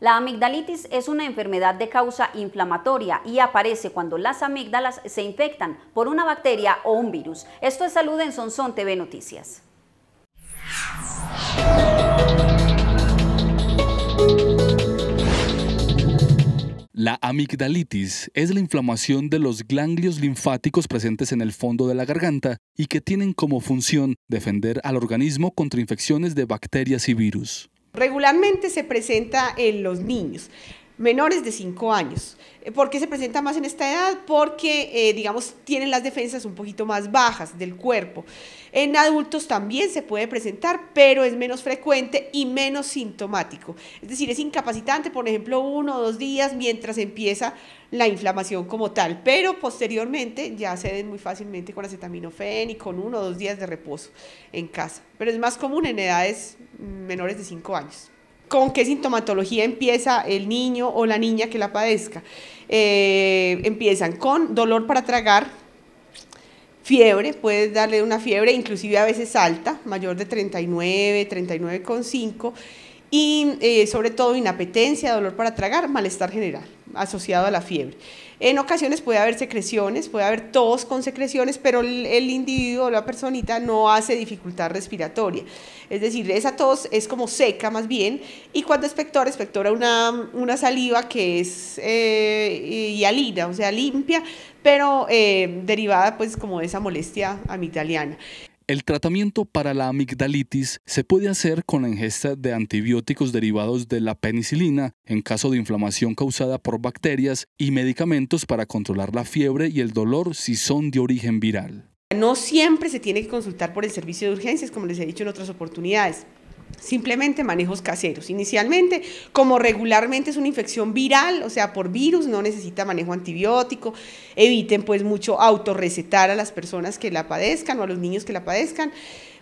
La amigdalitis es una enfermedad de causa inflamatoria y aparece cuando las amígdalas se infectan por una bacteria o un virus. Esto es Salud en Sonson TV Noticias. La amigdalitis es la inflamación de los ganglios linfáticos presentes en el fondo de la garganta y que tienen como función defender al organismo contra infecciones de bacterias y virus. Regularmente se presenta en los niños menores de 5 años. Eh, ¿Por qué se presenta más en esta edad? Porque, eh, digamos, tienen las defensas un poquito más bajas del cuerpo. En adultos también se puede presentar, pero es menos frecuente y menos sintomático. Es decir, es incapacitante, por ejemplo, uno o dos días mientras empieza la inflamación como tal, pero posteriormente ya ceden muy fácilmente con acetaminofén y con uno o dos días de reposo en casa. Pero es más común en edades menores de 5 años con qué sintomatología empieza el niño o la niña que la padezca. Eh, empiezan con dolor para tragar, fiebre, puedes darle una fiebre, inclusive a veces alta, mayor de 39, 39,5 y eh, sobre todo inapetencia, dolor para tragar, malestar general asociado a la fiebre. En ocasiones puede haber secreciones, puede haber tos con secreciones, pero el, individuo o la personita no hace dificultad respiratoria. Es decir, esa tos es como seca más bien y cuando expectora, expectora una, una saliva que es eh, hialina, o sea, limpia, pero eh, derivada pues como de esa molestia amitaliana. El tratamiento para la amigdalitis se puede hacer con la ingesta de antibióticos derivados de la penicilina en caso de inflamación causada por bacterias y medicamentos para controlar la fiebre y el dolor si son de origen viral. No siempre se tiene que consultar por el servicio de urgencias, como les he dicho en otras oportunidades. Simplemente manejos caseros. Inicialmente, como regularmente es una infección viral, o sea, por virus, no necesita manejo antibiótico. Eviten pues mucho autorrecetar a las personas que la padezcan o a los niños que la padezcan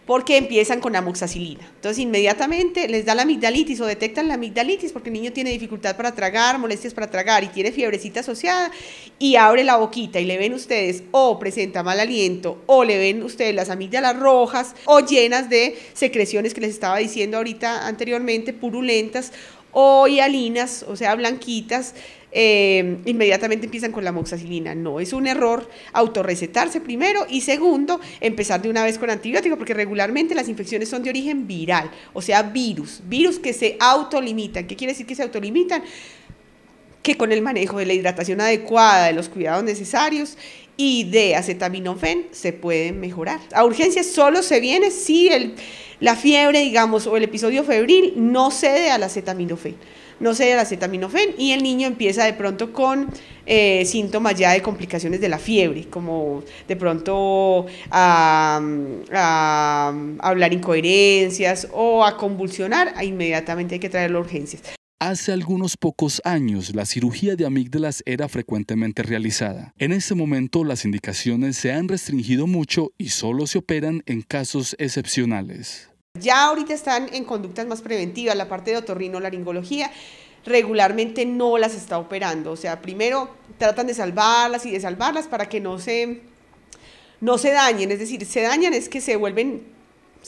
porque empiezan con amoxacilina. Entonces, inmediatamente les da la amigdalitis o detectan la amigdalitis porque el niño tiene dificultad para tragar, molestias para tragar y tiene fiebrecita asociada y abre la boquita y le ven ustedes o presenta mal aliento o le ven ustedes las amígdalas rojas o llenas de secreciones que les estaba diciendo ahorita anteriormente, purulentas o hialinas, o sea, blanquitas, eh, inmediatamente empiezan con la moxacilina. No, es un error autorrecetarse primero y segundo, empezar de una vez con antibiótico, porque regularmente las infecciones son de origen viral, o sea, virus, virus que se autolimitan. ¿Qué quiere decir que se autolimitan? que con el manejo de la hidratación adecuada, de los cuidados necesarios y de acetaminofén se pueden mejorar. A urgencias solo se viene si la fiebre, digamos, o el episodio febril no cede al acetaminofén. No cede al acetaminofén y el niño empieza de pronto con eh, síntomas ya de complicaciones de la fiebre, como de pronto a, hablar incoherencias o a convulsionar, inmediatamente hay que traerlo a urgencias. Hace algunos pocos años, la cirugía de amígdalas era frecuentemente realizada. En ese momento, las indicaciones se han restringido mucho y solo se operan en casos excepcionales. Ya ahorita están en conductas más preventivas, la parte de otorrinolaringología regularmente no las está operando, o sea, primero tratan de salvarlas y de salvarlas para que no se no se dañen, es decir, se dañan es que se vuelven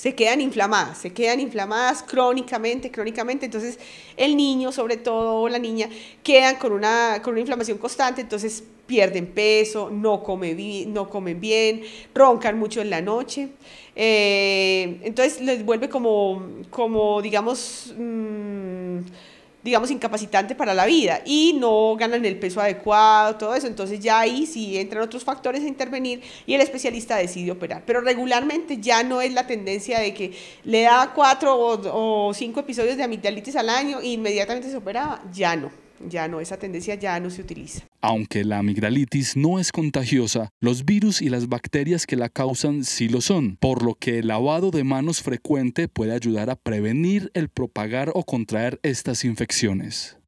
se quedan inflamadas, se quedan inflamadas crónicamente, crónicamente. Entonces, el niño, sobre todo, la niña, quedan con una, con una inflamación constante, entonces pierden peso, no, no comen bien, roncan mucho en la noche. Eh, entonces, les vuelve como, como digamos, mm, digamos, incapacitante para la vida y no ganan el peso adecuado, todo eso. Entonces ya ahí sí entran otros factores a intervenir y el especialista decide operar. Pero regularmente ya no es la tendencia de que le da cuatro o, cinco episodios de amigdalitis al año e inmediatamente se operaba, ya no. Ya no, esa tendencia ya no se utiliza. Aunque la amigdalitis no es contagiosa, los virus y las bacterias que la causan sí lo son, por lo que el lavado de manos frecuente puede ayudar a prevenir el propagar o contraer estas infecciones.